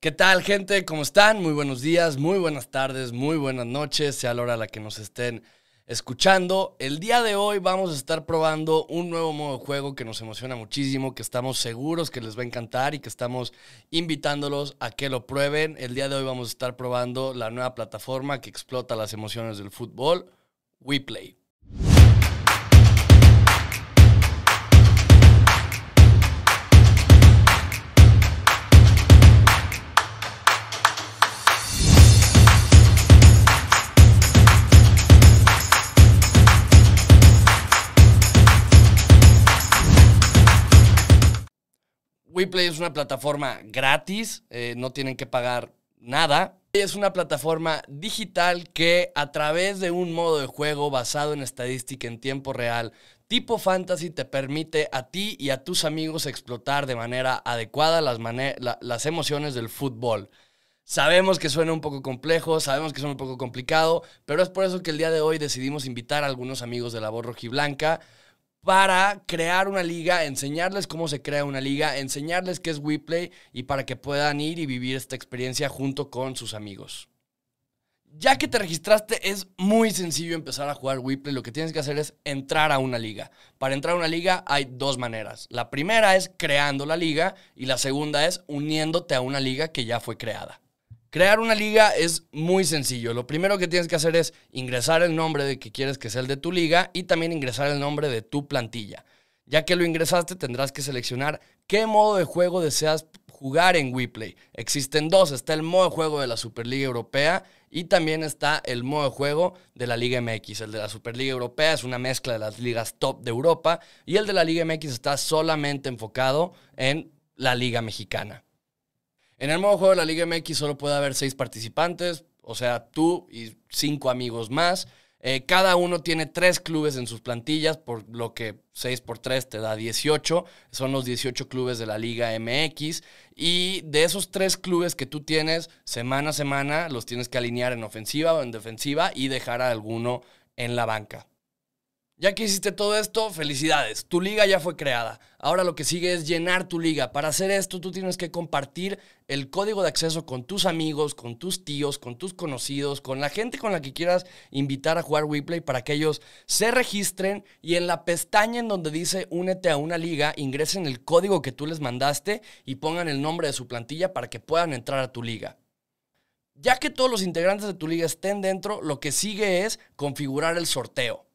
¿Qué tal gente? ¿Cómo están? Muy buenos días, muy buenas tardes, muy buenas noches, sea la hora la que nos estén escuchando. El día de hoy vamos a estar probando un nuevo modo de juego que nos emociona muchísimo, que estamos seguros que les va a encantar y que estamos invitándolos a que lo prueben. El día de hoy vamos a estar probando la nueva plataforma que explota las emociones del fútbol, WePlay. WePlay es una plataforma gratis, eh, no tienen que pagar nada. Es una plataforma digital que a través de un modo de juego basado en estadística en tiempo real, tipo fantasy, te permite a ti y a tus amigos explotar de manera adecuada las, las emociones del fútbol. Sabemos que suena un poco complejo, sabemos que suena un poco complicado, pero es por eso que el día de hoy decidimos invitar a algunos amigos de la voz rojiblanca para crear una liga, enseñarles cómo se crea una liga, enseñarles qué es WePlay y para que puedan ir y vivir esta experiencia junto con sus amigos. Ya que te registraste, es muy sencillo empezar a jugar WePlay. Lo que tienes que hacer es entrar a una liga. Para entrar a una liga hay dos maneras. La primera es creando la liga y la segunda es uniéndote a una liga que ya fue creada. Crear una liga es muy sencillo. Lo primero que tienes que hacer es ingresar el nombre de que quieres que sea el de tu liga y también ingresar el nombre de tu plantilla. Ya que lo ingresaste, tendrás que seleccionar qué modo de juego deseas jugar en WePlay. Existen dos, está el modo de juego de la Superliga Europea y también está el modo de juego de la Liga MX. El de la Superliga Europea es una mezcla de las ligas top de Europa y el de la Liga MX está solamente enfocado en la Liga Mexicana. En el modo juego de la Liga MX solo puede haber seis participantes, o sea, tú y cinco amigos más. Eh, cada uno tiene tres clubes en sus plantillas, por lo que 6 por 3 te da 18. Son los 18 clubes de la Liga MX. Y de esos tres clubes que tú tienes, semana a semana, los tienes que alinear en ofensiva o en defensiva y dejar a alguno en la banca. Ya que hiciste todo esto, felicidades. Tu liga ya fue creada. Ahora lo que sigue es llenar tu liga. Para hacer esto, tú tienes que compartir el código de acceso con tus amigos, con tus tíos, con tus conocidos, con la gente con la que quieras invitar a jugar WePlay para que ellos se registren y en la pestaña en donde dice únete a una liga, ingresen el código que tú les mandaste y pongan el nombre de su plantilla para que puedan entrar a tu liga. Ya que todos los integrantes de tu liga estén dentro, lo que sigue es configurar el sorteo.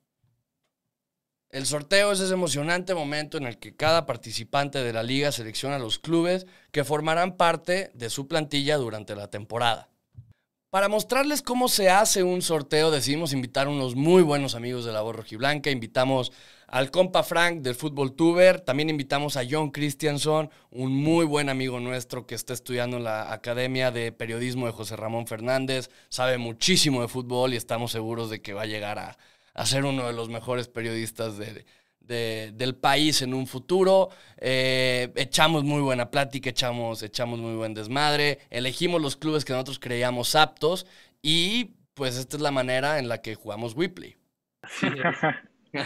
El sorteo es ese emocionante momento en el que cada participante de la liga selecciona los clubes que formarán parte de su plantilla durante la temporada. Para mostrarles cómo se hace un sorteo, decidimos invitar a unos muy buenos amigos de la voz rojiblanca. Invitamos al compa Frank del Fútbol Tuber. También invitamos a John Christianson, un muy buen amigo nuestro que está estudiando en la Academia de Periodismo de José Ramón Fernández. Sabe muchísimo de fútbol y estamos seguros de que va a llegar a, a ser uno de los mejores periodistas del país en un futuro. Eh, echamos muy buena plática, echamos, echamos muy buen desmadre, elegimos los clubes que nosotros creíamos aptos y pues esta es la manera en la que jugamos Whipley.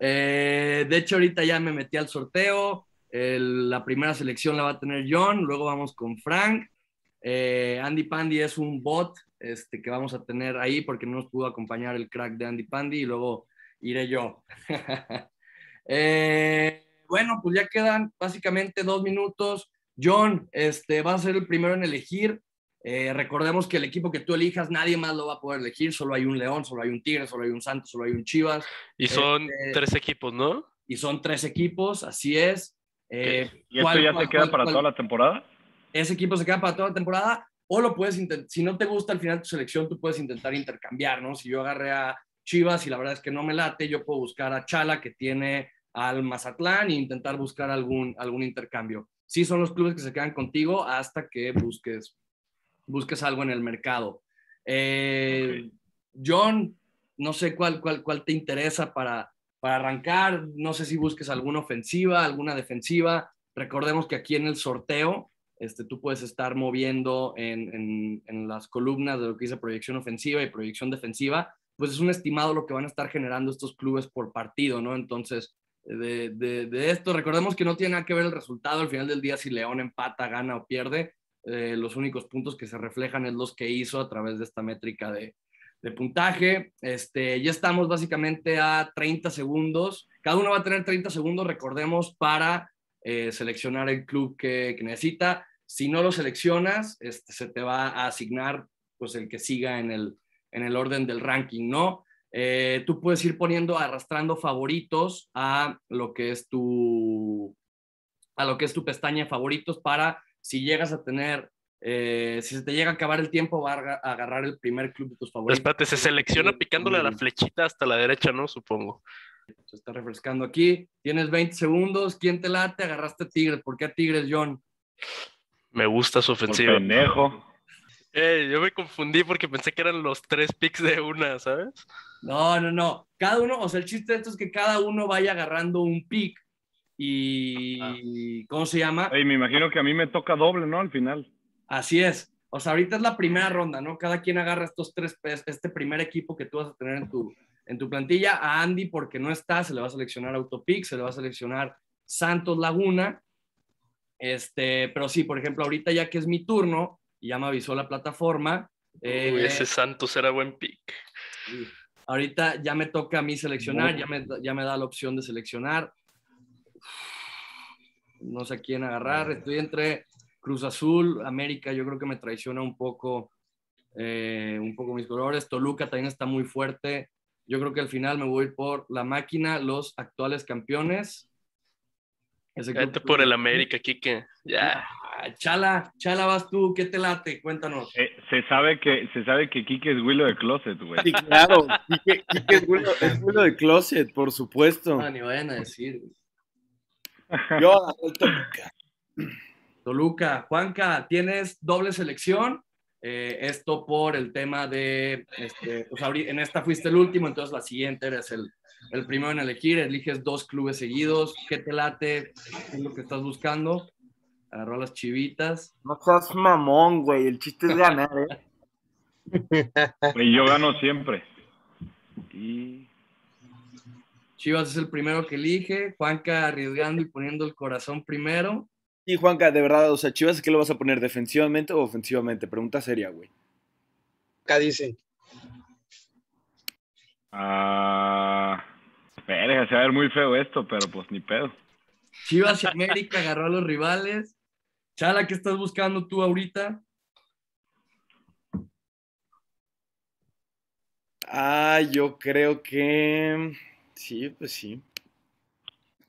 Eh, de hecho, ahorita ya me metí al sorteo. la primera selección la va a tener John, luego vamos con Frank. Eh, Andy Pandy es un bot este, que vamos a tener ahí porque no nos pudo acompañar el crack de Andy Pandy y luego iré yo. Eh, bueno, pues ya quedan básicamente dos minutos. John, este, va a ser el primero en elegir. Eh, recordemos que el equipo que tú elijas, nadie más lo va a poder elegir. Solo hay un León, solo hay un Tigre, solo hay un Santos, solo hay un Chivas. Y son este, tres equipos, ¿no? Y son tres equipos, así es. Eh, ¿Y esto ya se queda para toda la temporada? Ese equipo se queda para toda la temporada o lo puedes intentar, si no te gusta al final tu selección, tú puedes intentar intercambiar, ¿no? Si yo agarré a Chivas y la verdad es que no me late, yo puedo buscar a Chala que tiene al Mazatlán e intentar buscar algún, algún intercambio. Sí son los clubes que se quedan contigo hasta que busques, busques algo en el mercado. Eh, John, no sé cuál, cuál, cuál te interesa para, para arrancar, no sé si busques alguna ofensiva, alguna defensiva. Recordemos que aquí en el sorteo este, tú puedes estar moviendo en, las columnas de lo que dice proyección ofensiva y proyección defensiva, pues es un estimado lo que van a estar generando estos clubes por partido, ¿no? Entonces, de, esto, recordemos que no tiene nada que ver el resultado, al final del día si León empata, gana o pierde, eh, los únicos puntos que se reflejan es los que hizo a través de esta métrica de, de puntaje. Este, ya estamos básicamente a 30 segundos. Cada uno va a tener 30 segundos, recordemos, para eh, seleccionar el club que, que, necesita. Si no lo seleccionas, este, se te va a asignar pues el que siga en el, en el orden del ranking, ¿no? Eh, tú puedes ir poniendo, arrastrando favoritos a lo que es tu, a lo que es tu pestaña favoritos para si llegas a tener, eh, si se te llega a acabar el tiempo, va a agarrar el primer club de tus favoritos. Espérate, se selecciona eh, picándole la flechita hasta la derecha, ¿no? Supongo. Se está refrescando aquí. Tienes 20 segundos. ¿Quién te late? Agarraste a Tigres. ¿Por qué a Tigres, John? Me gusta su ofensiva. yo me confundí porque pensé que eran los tres picks de una, ¿sabes? No, no, no. Cada uno, o sea, el chiste de esto es que cada uno vaya agarrando un pick y. ¿Cómo se llama? me imagino que a mí me toca doble, ¿no? Al final. Así es. O sea, ahorita es la primera ronda, ¿no? Cada quien agarra estos tres, este primer equipo que tú vas a tener en tu, en tu plantilla. A Andy, porque no está, se le va a seleccionar Autopic, se le va a seleccionar Santos Laguna este, pero sí, por ejemplo, ahorita ya que es mi turno, ya me avisó la plataforma. Eh, Uy, ese Santos era buen pick. Ahorita ya me toca a mí seleccionar, ya me, ya me da la opción de seleccionar. No sé a quién agarrar. Estoy entre Cruz Azul, América, yo creo que me traiciona un poco, eh, un poco mis colores. Toluca también está muy fuerte. Yo creo que al final me voy por la máquina, los actuales campeones por el América, Kike. Ya. Ah, chala, chala vas tú, ¿qué te late? Cuéntanos. Eh, se sabe que se sabe que Kike es Willow de Closet, güey. Sí, claro, Kike, es, Willow, de Closet, por supuesto. No ah, ni vayan a decir. Yo, Toluca. Toluca. Juanca, tienes doble selección. Eh, esto por el tema de, este, pues, en esta fuiste el último, entonces la siguiente eres el, el primero en elegir, eliges dos clubes seguidos, ¿qué te late? ¿Qué es lo que estás buscando? Agarró las chivitas. No seas mamón, güey, el chiste es ganar, ¿eh? Y yo gano siempre. Chivas es el primero que elige, Juanca arriesgando y poniendo el corazón primero. Y Juanca, de verdad, o sea, Chivas, ¿qué lo vas a poner defensivamente o ofensivamente? Pregunta seria, güey. Acá dice. Ah. Verga, se va a ver muy feo esto, pero pues ni pedo. Chivas y América agarró a los rivales. Chala, ¿qué estás buscando tú ahorita? Ah, yo creo que. Sí, pues sí.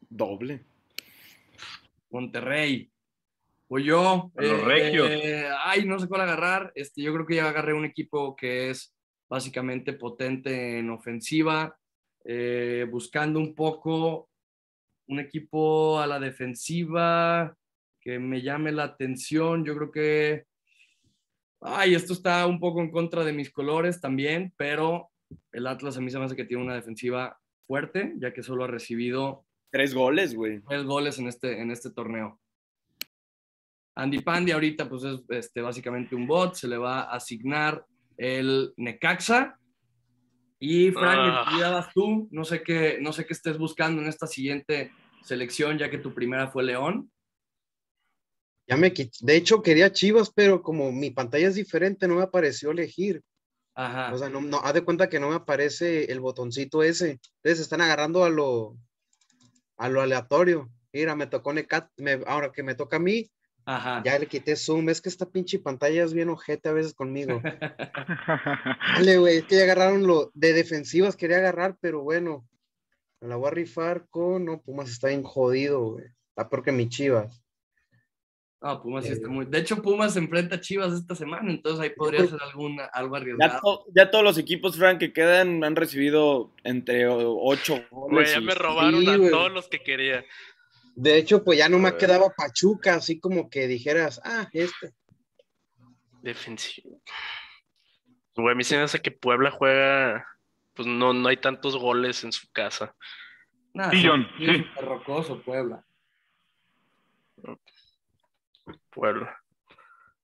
Doble. Monterrey. o yo. los regios. Eh, ay, no sé cuál agarrar. Este, yo creo que ya agarré un equipo que es básicamente potente en ofensiva, eh, buscando un poco un equipo a la defensiva que me llame la atención. Yo creo que, ay, esto está un poco en contra de mis colores también, pero el Atlas a mí se me hace que tiene una defensiva fuerte, ya que solo ha recibido... Tres goles, güey. Tres goles en este, en este torneo. Andy Pandy ahorita pues es este, básicamente un bot, se le va a asignar el Necaxa. Y Frank, ah. tú. No sé, qué, no sé qué estés buscando en esta siguiente selección, ya que tu primera fue León. Ya me De hecho, quería Chivas, pero como mi pantalla es diferente, no me apareció elegir. O sea, no, haz de cuenta que no me aparece el botoncito ese. Entonces están agarrando a lo, a aleatorio. Mira, me tocó Necat, ahora que me toca a mí, Ajá. Ya le quité zoom. Es que esta pinche pantalla es bien ojete a veces conmigo. Dale, güey. Es que ya agarraron lo de defensivas, quería agarrar, pero bueno. A la voy a con. No, Pumas está bien jodido, güey. Está peor que mi Chivas. Ah, Pumas sí eh, está muy. De hecho, Pumas se enfrenta a Chivas esta semana, entonces ahí podría ser alguna, algo arriesgado. Ya, todos los equipos, Frank, que quedan han recibido entre 8 Güey, ya me robaron a todos los que quería. De hecho, pues ya no me quedaba Pachuca, así como que dijeras, ah, este. Defensivo. Güey, a mí se hace que Puebla juega, pues no, no hay tantos goles en su casa. Sí, John, sí, Puebla. Puebla.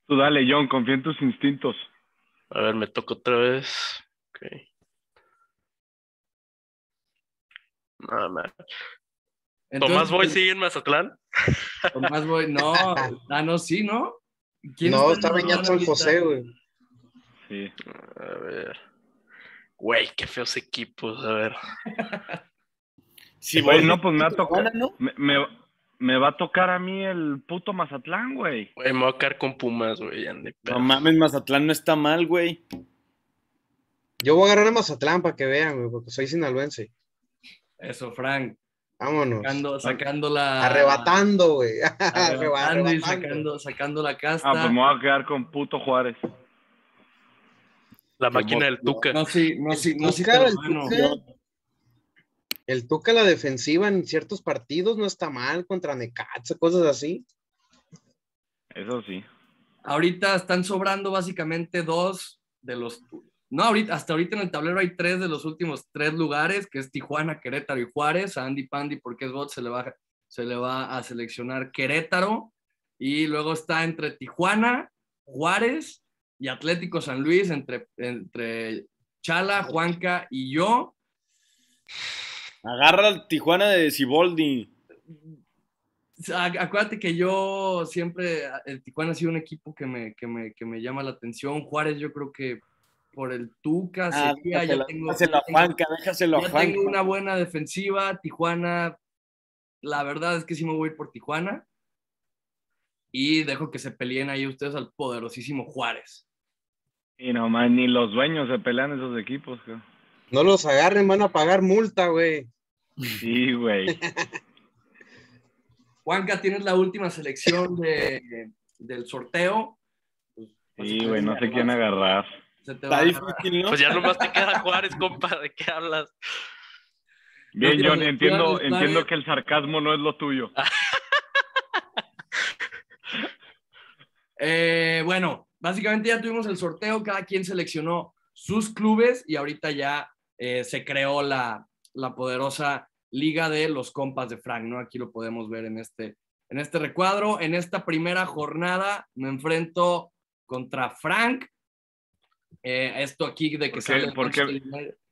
Tú dale, John, confía en tus instintos. A ver, me toca otra vez. Ok. Nada más. ¿Tomás Boy pues, sigue en Mazatlán? Tomás Boy, no. Ah, no, sí, ¿no? no, está reñando el José, güey. Sí. A ver. Güey, qué feos equipos, a ver. Sí, güey, no, pues me va a ¿no? Me, va a tocar a mí el puto Mazatlán, güey. Güey, me va a caer con Pumas, güey. No mames, Mazatlán no está mal, güey. Yo voy a agarrar a Mazatlán para que vean, güey, porque soy sinaloense. Eso, Frank. Vámonos. Sacando, la. Arrebatando, güey. Arrebatando, sacando, la casa. Ah, pues me voy a quedar con puto Juárez. La máquina del Tuca. No, sí, no, sí, no, sí. el, tuca, la defensiva en ciertos partidos no está mal contra Necaxa, cosas así. Eso sí. Ahorita están sobrando básicamente dos de los no, ahorita, hasta ahorita en el tablero hay tres de los últimos tres lugares, que es Tijuana, Querétaro y Juárez. A Andy Pandy, porque es bot, se le va, se le va a seleccionar Querétaro. Y luego está entre Tijuana, Juárez y Atlético San Luis, entre, entre Chala, Juanca y yo. Agarra al Tijuana de Ciboldi. Acuérdate que yo siempre, el Tijuana ha sido un equipo que me, que me, que me llama la atención. Juárez yo creo que por el Tuca, ah, ya tengo, una buena defensiva, Tijuana, la verdad es que sí me voy por Tijuana y dejo que se peleen ahí ustedes al poderosísimo Juárez. Y nomás ni los dueños se pelean esos equipos. No los agarren, van a pagar multa, güey. Sí, güey. Juanca, tienes la última selección del sorteo. sí, güey, no sé quién pues, agarrar. Pues ya nomás te queda Juárez, compa, ¿de qué hablas? Bien, John, entiendo, entiendo que el sarcasmo no es lo tuyo. Eh, bueno, básicamente ya tuvimos el sorteo, cada quien seleccionó sus clubes y ahorita ya eh, se creó la, poderosa liga de los compas de Frank, ¿no? Aquí lo podemos ver en este, en este recuadro. En esta primera jornada me enfrento contra Frank, eh, esto aquí de que ¿Por sale.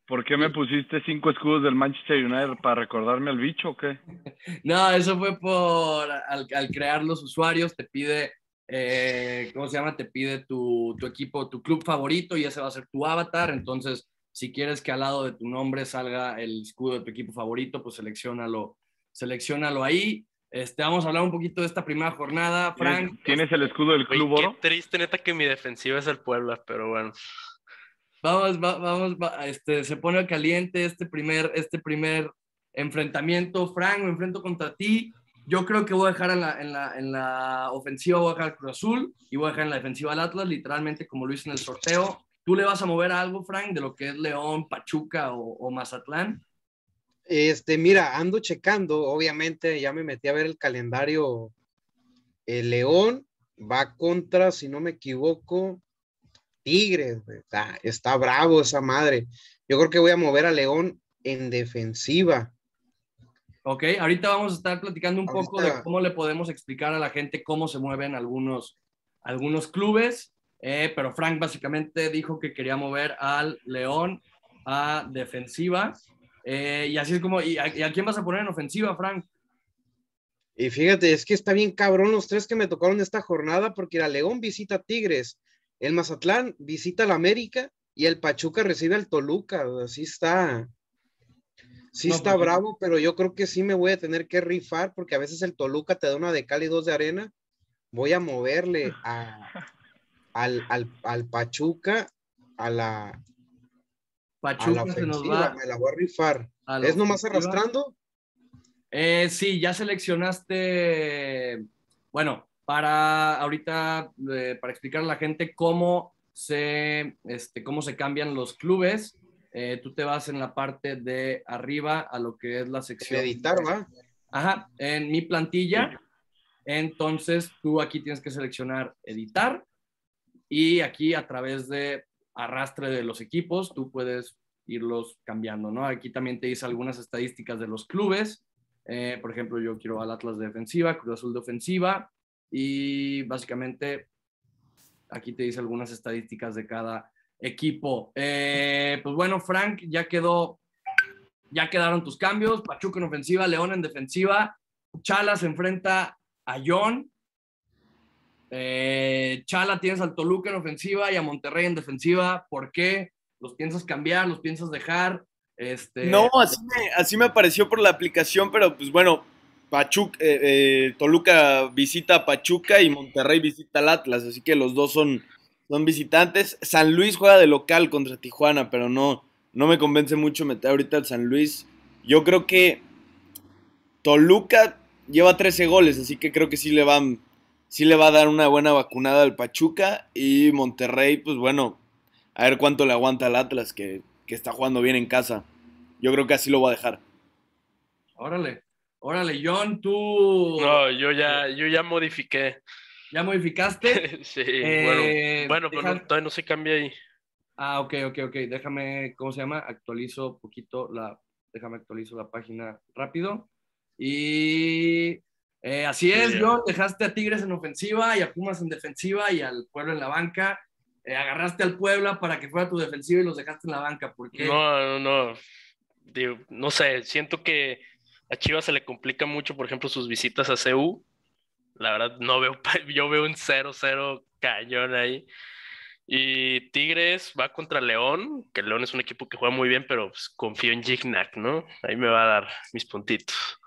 ¿por, qué, me pusiste cinco escudos del Manchester United para recordarme al bicho o qué? no, eso fue por al, crear los usuarios, te pide eh, ¿cómo se llama? Te pide tu, tu, equipo, tu club favorito y ese va a ser tu avatar. Entonces, si quieres que al lado de tu nombre salga el escudo de tu equipo favorito, pues seleccionalo, seleccionalo ahí. Este, vamos a hablar un poquito de esta primera jornada. Frank. ¿Tienes el escudo del club Oro? triste, neta, que mi defensiva es el Puebla, pero bueno. Vamos, vamos, este, se pone caliente este primer, este primer enfrentamiento. Frank, me enfrento contra ti. Yo creo que voy a dejar en la, en la, ofensiva, voy a dejar Cruz Azul y voy a dejar en la defensiva al Atlas, literalmente como lo hice en el sorteo. ¿Tú le vas a mover algo, Frank, de lo que es León, Pachuca o, o Mazatlán? Este, mira, ando checando, obviamente ya me metí a ver el calendario. El León va contra, si no me equivoco, Tigres, ah, está, bravo esa madre. Yo creo que voy a mover a León en defensiva. Ok, ahorita vamos a estar platicando un poco de cómo le podemos explicar a la gente cómo se mueven algunos, algunos clubes, eh, pero Frank básicamente dijo que quería mover al León a defensiva. Eh, y así es como, ¿y a, quién vas a poner en ofensiva, Frank? Y fíjate, es que está bien cabrón los tres que me tocaron esta jornada, porque la León visita Tigres, el Mazatlán visita al América y el Pachuca recibe al Toluca. Así está. Sí está pues, bravo, pero yo creo que sí me voy a tener que rifar porque a veces el Toluca te da una de cal y dos de arena. Voy a moverle al, al, Pachuca, a la, a Me la voy a rifar. ¿Es nomás arrastrando? Eh, sí, ya seleccionaste. Bueno, para ahorita, eh, para explicar a la gente cómo se, este, cómo se cambian los clubes, eh, tú te vas en la parte de arriba a lo que es la sección. Editar, ¿va? Ajá, en mi plantilla. Entonces tú aquí tienes que seleccionar editar y aquí a través de arrastre de los equipos, tú puedes irlos cambiando, ¿no? Aquí también te dice algunas estadísticas de los clubes. Eh, por ejemplo, yo quiero al Atlas de defensiva, Cruz Azul de ofensiva y básicamente aquí te dice algunas estadísticas de cada equipo. Eh, pues bueno, Frank, ya quedó, ya quedaron tus cambios. Pachuca en ofensiva, León en defensiva. Chalas enfrenta a John eh, Chala tienes al Toluca en ofensiva y a Monterrey en defensiva. ¿Por qué? ¿Los piensas cambiar? ¿Los piensas dejar? Este, no, así me, apareció por la aplicación, pero pues bueno, Pachuca, eh, eh, Toluca visita a Pachuca y Monterrey visita al Atlas, así que los dos son, son visitantes. San Luis juega de local contra Tijuana, pero no, no me convence mucho meter ahorita al San Luis. Yo creo que Toluca lleva 13 goles, así que creo que sí le van sí le va a dar una buena vacunada al Pachuca y Monterrey, pues bueno, a ver cuánto le aguanta el Atlas que, está jugando bien en casa. Yo creo que así lo va a dejar. Órale, órale, John, tú... No, yo ya, yo ya modifiqué. ¿Ya modificaste? sí, bueno, eh, bueno pero no, todavía no se cambia ahí. Ah, ok, ok, ok. Déjame, ¿cómo se llama? Actualizo poquito la, déjame actualizo la página rápido. Y eh, así es, yo dejaste a Tigres en ofensiva y a Pumas en defensiva y al pueblo en la banca. Eh, agarraste al Puebla para que fuera tu defensiva y los dejaste en la banca. ¿Por No, no, no. no sé, siento que a Chivas se le complica mucho, por ejemplo, sus visitas a CU. La verdad, no veo, yo veo un 0-0 cañón ahí. Y Tigres va contra León, que León es un equipo que juega muy bien, pero pues, confío en Jignac ¿no? Ahí me va a dar mis puntitos.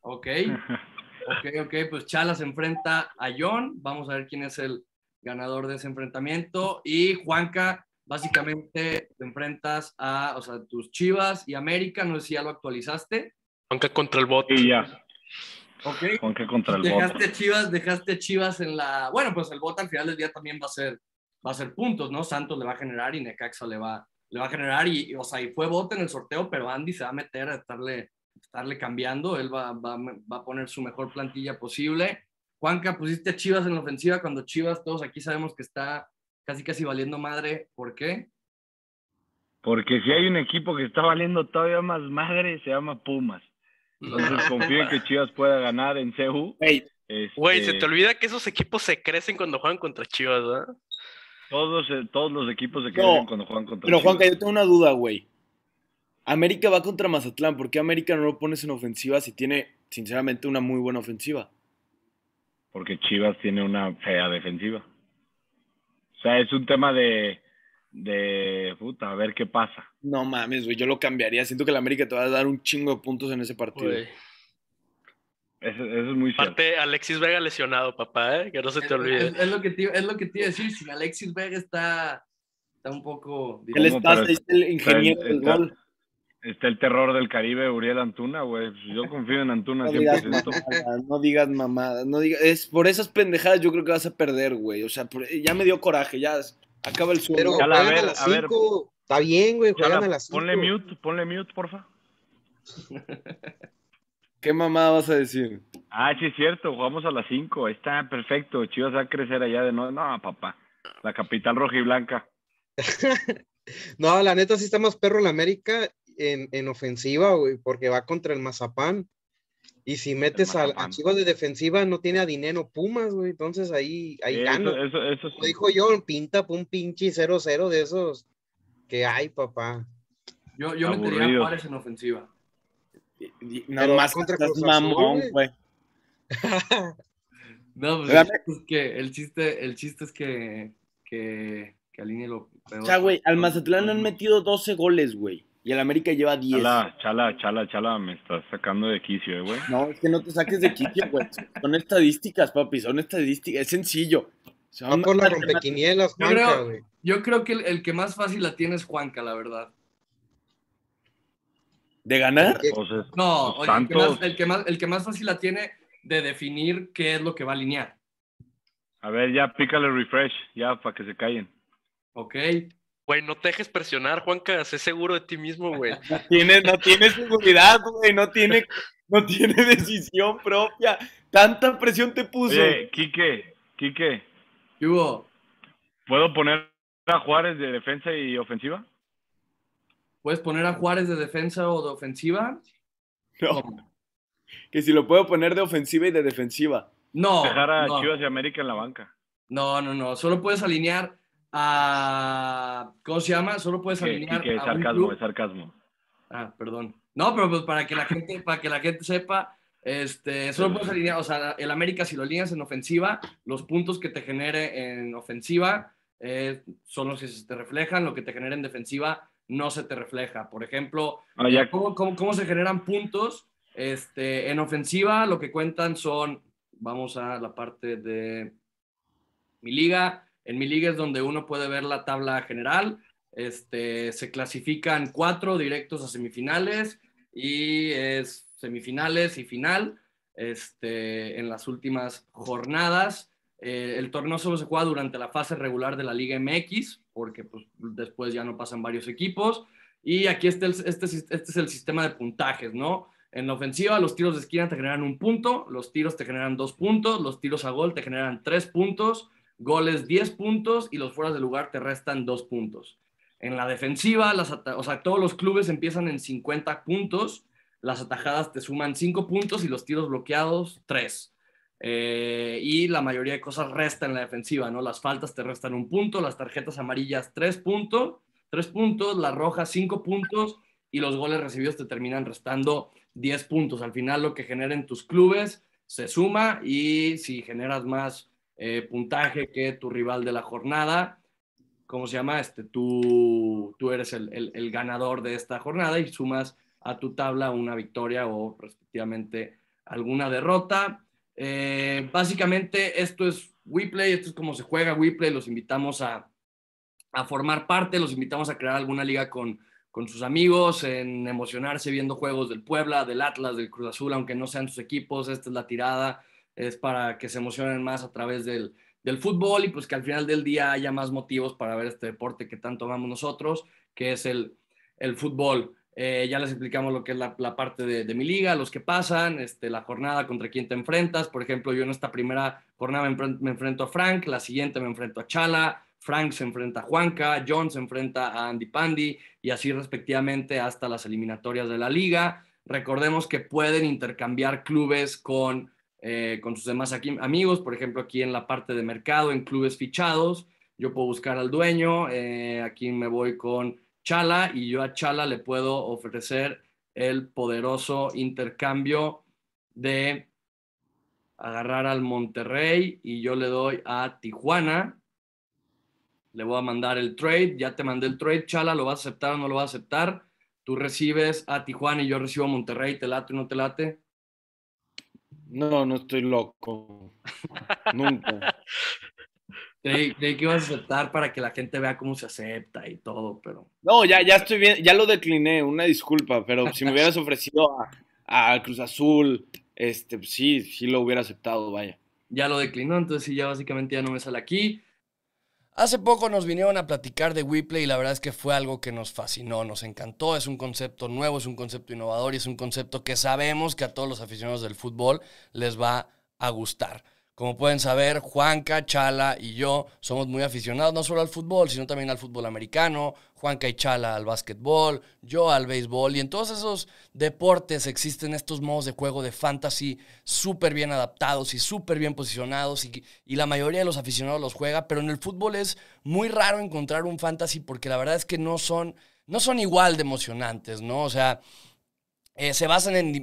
Ok. Ok, ok, pues Chala se enfrenta a John. Vamos a ver quién es el ganador de ese enfrentamiento. Y Juanca, básicamente te enfrentas a, o sea, tus Chivas y América. No sé si ya lo actualizaste. Juanca contra el bot. Sí, ya. Ok. Juanca contra el dejaste Chivas, dejaste Chivas en la. Bueno, pues el bot al final del día también va a ser, va a ser puntos, ¿no? Santos le va a generar y Necaxa le va, le va a generar. Y, o sea, y fue bot en el sorteo, pero Andy se va a meter a estarle estarle cambiando, él va, a poner su mejor plantilla posible. Juanca, pusiste a Chivas en la ofensiva cuando Chivas, todos aquí sabemos que está casi casi valiendo madre. ¿Por qué? Porque si hay un equipo que está valiendo todavía más madre, se llama Pumas. Entonces confío en que Chivas pueda ganar en CU. Este, güey, se te olvida que esos equipos se crecen cuando juegan contra Chivas, ¿verdad? Todos, eh, todos los equipos se crecen cuando juegan contra Chivas. Pero Juanca, yo tengo una duda, güey. América va contra Mazatlán. ¿Por qué América no lo pones en ofensiva si tiene, sinceramente, una muy buena ofensiva? Porque Chivas tiene una fea defensiva. O sea, es un tema de. de. puta, a ver qué pasa. No mames, güey, yo lo cambiaría. Siento que la América te va a dar un chingo de puntos en ese partido. Eso, es muy Aparte, Alexis Vega lesionado, papá, ¿eh? que no se te olvide. Es, lo que te, es lo iba a decir, si Alexis Vega está, un poco... Él está, es, el ingeniero del gol. Está el terror del Caribe, Uriel Antuna, güey. Pues, yo confío en Antuna no 100%. Digas no digas mamada, no digas... Es por esas pendejadas yo creo que vas a perder, güey. O sea, ya me dio coraje, ya acaba el suelo. Ya a ver, a, ver. Está bien, güey, juegan a las cinco. Ponle mute, ponle mute, porfa. ¿Qué mamada vas a decir? Ah, sí, es cierto, jugamos a las 5. Está perfecto. Chivas va a crecer allá de nuevo. no, papá. La capital roja y blanca. no, la neta sí está más perro en América en, en ofensiva, güey, porque va contra el Mazapán. Y si metes al, a, de defensiva, no tiene a Dinero Pumas, güey. Entonces ahí, ahí gana. Eso, eso, Lo dijo yo, pinta un pinche 0-0 de esos que hay, papá. Yo, yo me metería a en ofensiva. Nada no, más contra mamón, güey. no, pues el chiste, es que, el, chiste, es que, que, que alinee lo peor. O sea, güey, al Mazatlán han metido 12 goles, güey. Y el América lleva 10. Chala, chala, chala, chala, me estás sacando de quicio, ¿eh, güey. no, es que no te saques de quicio, güey. Son estadísticas, papi, son estadísticas. Es sencillo. Son por la rompequinielas, Juanca, yo creo, güey. Yo creo que el, que más fácil la tiene es Juanca, la verdad. ¿De ganar? Pues no, el, que más, el, que más, fácil la tiene de definir qué es lo que va a alinear. A ver, ya pícale refresh, ya para que se callen. Ok. Güey, no te dejes presionar, Juanca, sé seguro de ti mismo, güey. No tiene, seguridad, güey, no tiene, no tiene decisión propia. Tanta presión te puso. Oye, Kike. Kike. ¿Qué ¿Puedo poner a Juárez de defensa y ofensiva? ¿Puedes poner a Juárez de defensa o de ofensiva? No. Que si lo puedo poner de ofensiva y de defensiva. No. Dejar a Chivas y América en la banca. No, no, no. Solo puedes alinear Ah, ¿Cómo se llama? Solo puedes alinear. es sarcasmo, sarcasmo. Ah, perdón. No, pero pues, para que la gente, para que la gente sepa, este, solo puedes alinear, o sea, el América si lo alineas en ofensiva, los puntos que te genere en ofensiva eh, son los que se te reflejan, lo que te genera en defensiva no se te refleja. Por ejemplo, ah, ¿cómo, se generan puntos? Este, en ofensiva lo que cuentan son, vamos a la parte de mi liga, en mi liga es donde uno puede ver la tabla general. Este, se clasifican cuatro directos a semifinales y es semifinales y final este, en las últimas jornadas. Eh, el torneo solo se juega durante la fase regular de la Liga MX, porque pues, después ya no pasan varios equipos. Y aquí este, este, este es el sistema de puntajes, ¿no? En la ofensiva, los tiros de esquina te generan un punto, los tiros te generan dos puntos, los tiros a gol te generan tres puntos, goles 10 puntos y los fueras de lugar te restan 2 puntos. En la defensiva, las o sea, todos los clubes empiezan en 50 puntos, las atajadas te suman 5 puntos y los tiros bloqueados 3. Eh, y la mayoría de cosas restan en la defensiva, ¿no? Las faltas te restan un punto, las tarjetas amarillas 3 puntos, puntos, las rojas 5 puntos y los goles recibidos te terminan restando 10 puntos. Al final lo que generen tus clubes se suma y si generas más eh, puntaje que tu rival de la jornada. ¿Cómo se llama? Este, tú, tú eres el, ganador de esta jornada y sumas a tu tabla una victoria o respectivamente alguna derrota. Eh, básicamente esto es WePlay, esto es como se juega WePlay, los invitamos a, a, formar parte, los invitamos a crear alguna liga con, con sus amigos, en emocionarse viendo juegos del Puebla, del Atlas, del Cruz Azul, aunque no sean sus equipos, esta es la tirada, es para que se emocionen más a través del, fútbol y pues que al final del día haya más motivos para ver este deporte que tanto amamos nosotros, que es el, el fútbol. Eh, ya les explicamos lo que es la, parte de, mi liga, los que pasan, este, la jornada contra quién te enfrentas. Por ejemplo, yo en esta primera jornada me, me enfrento a Frank, la siguiente me enfrento a Chala, Frank se enfrenta a Juanca, John se enfrenta a Andy Pandy y así respectivamente hasta las eliminatorias de la liga. Recordemos que pueden intercambiar clubes con eh, con sus demás amigos, por ejemplo, aquí en la parte de mercado, en clubes fichados, yo puedo buscar al dueño, eh, aquí me voy con Chala y yo a Chala le puedo ofrecer el poderoso intercambio de agarrar al Monterrey y yo le doy a Tijuana, le voy a mandar el trade, ya te mandé el trade, Chala, ¿lo va a aceptar o no lo va a aceptar? Tú recibes a Tijuana y yo recibo a Monterrey, ¿te late o no te late? No, no estoy loco. Nunca. Creí, que ibas a aceptar para que la gente vea cómo se acepta y todo, pero. No, ya, ya estoy bien, ya lo decliné, una disculpa, pero si me hubieras ofrecido a, Cruz Azul, este, pues sí, sí lo hubiera aceptado, vaya. Ya lo declinó, entonces sí, ya básicamente ya no me sale aquí. Hace poco nos vinieron a platicar de WePlay y la verdad es que fue algo que nos fascinó, nos encantó. Es un concepto nuevo, es un concepto innovador y es un concepto que sabemos que a todos los aficionados del fútbol les va a gustar. Como pueden saber, Juanca, Chala y yo somos muy aficionados no solo al fútbol, sino también al fútbol americano, Juanca y Chala al básquetbol, yo al béisbol y en todos esos deportes existen estos modos de juego de fantasy súper bien adaptados y súper bien posicionados y, la mayoría de los aficionados los juega, pero en el fútbol es muy raro encontrar un fantasy porque la verdad es que no son, no son igual de emocionantes, ¿no? O sea... Eh, se basan en,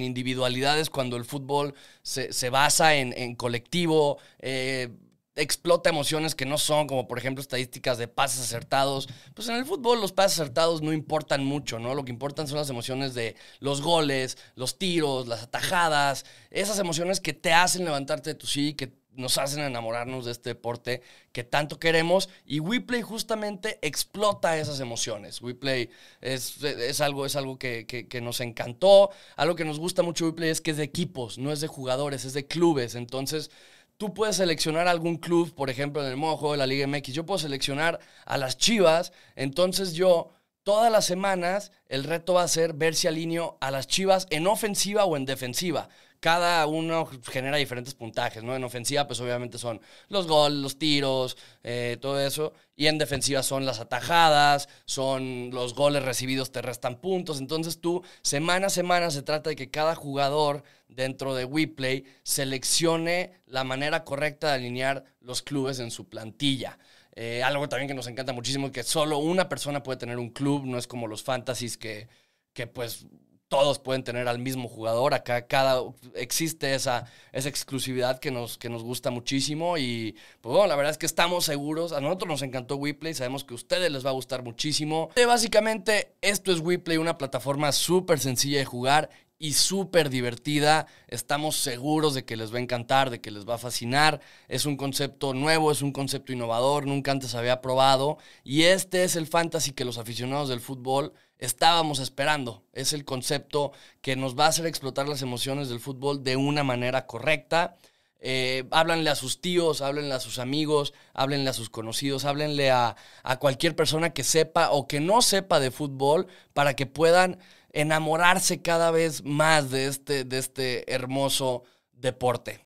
individualidades cuando el fútbol se, basa en, colectivo, eh, explota emociones que no son, como por ejemplo estadísticas de pases acertados. Pues en el fútbol los pases acertados no importan mucho, ¿no? Lo que importan son las emociones de los goles, los tiros, las atajadas, esas emociones que te hacen levantarte de tu sí, que nos hacen enamorarnos de este deporte que tanto queremos y WePlay justamente explota esas emociones. WePlay es, es algo, es algo que, nos encantó. Algo que nos gusta mucho WePlay es que es de equipos, no es de jugadores, es de clubes. Entonces, tú puedes seleccionar algún club, por ejemplo, en el modo de la Liga MX. Yo puedo seleccionar a las Chivas, entonces yo todas las semanas el reto va a ser ver si alineo a las Chivas en ofensiva o en defensiva cada uno genera diferentes puntajes, ¿no? En ofensiva, pues obviamente son los goles, los tiros, eh, todo eso. Y en defensiva son las atajadas, son los goles recibidos, te restan puntos. Entonces tú, semana a semana, se trata de que cada jugador dentro de WePlay seleccione la manera correcta de alinear los clubes en su plantilla. Eh, algo también que nos encanta muchísimo, que solo una persona puede tener un club, no es como los fantasies que, que pues todos pueden tener al mismo jugador. Acá cada, existe esa, esa exclusividad que nos, que nos gusta muchísimo. Y pues bueno, la verdad es que estamos seguros. A nosotros nos encantó WePlay. Sabemos que a ustedes les va a gustar muchísimo. básicamente, esto es WePlay, una plataforma súper sencilla de jugar y súper divertida. Estamos seguros de que les va a encantar, de que les va a fascinar. Es un concepto nuevo, es un concepto innovador, nunca antes había probado. Y este es el fantasy que los aficionados del fútbol estábamos esperando. Es el concepto que nos va a hacer explotar las emociones del fútbol de una manera correcta. Eh, háblenle a sus tíos, háblenle a sus amigos, háblenle a sus conocidos, háblenle a, a cualquier persona que sepa o que no sepa de fútbol para que puedan enamorarse cada vez más de este, de este hermoso deporte.